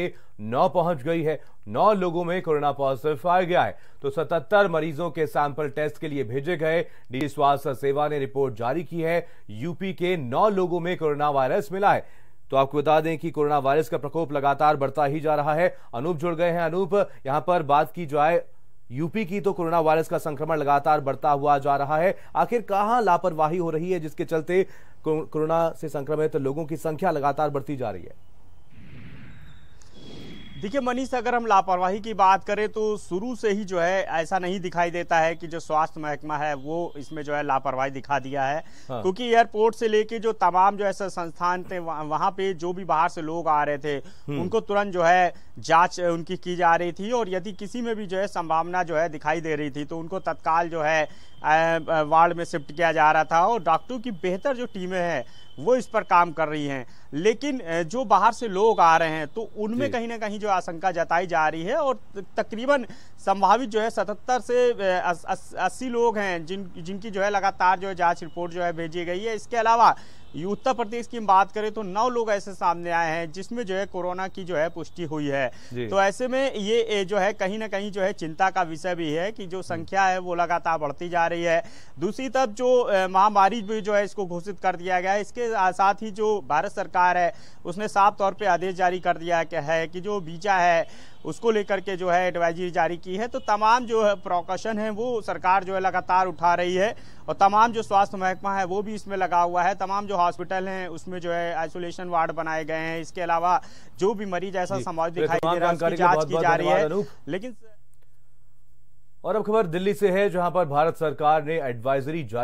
नौ पहुंच गई है नौ लोगों में कोरोना पॉजिटिव पाया गया है तो 77 मरीजों के सैंपल टेस्ट के लिए भेजे गए डी स्वास्थ्य सेवा ने रिपोर्ट जारी की है यूपी के नौ लोगों में कोरोना वायरस मिला है तो आपको बता दें कि कोरोना वायरस का प्रकोप लगातार बढ़ता ही जा रहा है अनूप जुड़ गए हैं अनूप यहां पर बात की जाए यूपी की तो कोरोना वायरस का संक्रमण लगातार बढ़ता हुआ जा रहा है आखिर कहां लापरवाही हो रही है जिसके चलते कोरोना से संक्रमित लोगों की संख्या लगातार बढ़ती जा रही है देखिए मनीष अगर हम लापरवाही की बात करें तो शुरू से ही जो है ऐसा नहीं दिखाई देता है कि जो स्वास्थ्य महकमा है वो इसमें जो है लापरवाही दिखा दिया है हाँ। क्योंकि एयरपोर्ट से लेके जो तमाम जो ऐसे संस्थान थे वहाँ पे जो भी बाहर से लोग आ रहे थे हम्म। उनको तुरंत जो है जांच उनकी की जा रही थी और यदि किसी में भी जो है संभावना जो है दिखाई दे रही थी तो उनको तत्काल जो है वार्ड में शिफ्ट किया जा रहा था और डॉक्टरों की बेहतर जो टीमें हैं वो इस पर काम कर रही हैं लेकिन जो बाहर से लोग आ रहे हैं तो उनमें कहीं ना कहीं जो आशंका जताई जा रही है और तकरीबन संभावित जो है सतहत्तर से अस्सी लोग हैं जिन जिनकी जो है लगातार जो है जाँच रिपोर्ट जो है भेजी गई है इसके अलावा उत्तर प्रदेश की बात करें तो नौ लोग ऐसे सामने आए हैं जिसमें जो है कोरोना की जो है पुष्टि हुई है तो ऐसे में ये जो है कहीं ना कहीं जो है चिंता का विषय भी है कि जो संख्या है वो लगातार बढ़ती जा रही है दूसरी तरफ जो महामारी भी जो है इसको घोषित कर दिया गया इसके साथ ही जो भारत सरकार है उसने साफ तौर पर आदेश जारी कर दिया है कि जो बीजा है उसको लेकर के जो है एडवाइजरी जारी की है तो तमाम जो है प्रोकॉशन है वो सरकार जो है लगातार उठा रही है और तमाम जो स्वास्थ्य महकमा है वो भी इसमें लगा हुआ है तमाम जो हॉस्पिटल हैं उसमें जो है आइसोलेशन वार्ड बनाए गए हैं इसके अलावा जो भी मरीज ऐसा समाज तो दिखाई दे रहा है जांच की जा रही है लेकिन और अब खबर दिल्ली से है जहां पर भारत सरकार ने एडवाइजरी जारी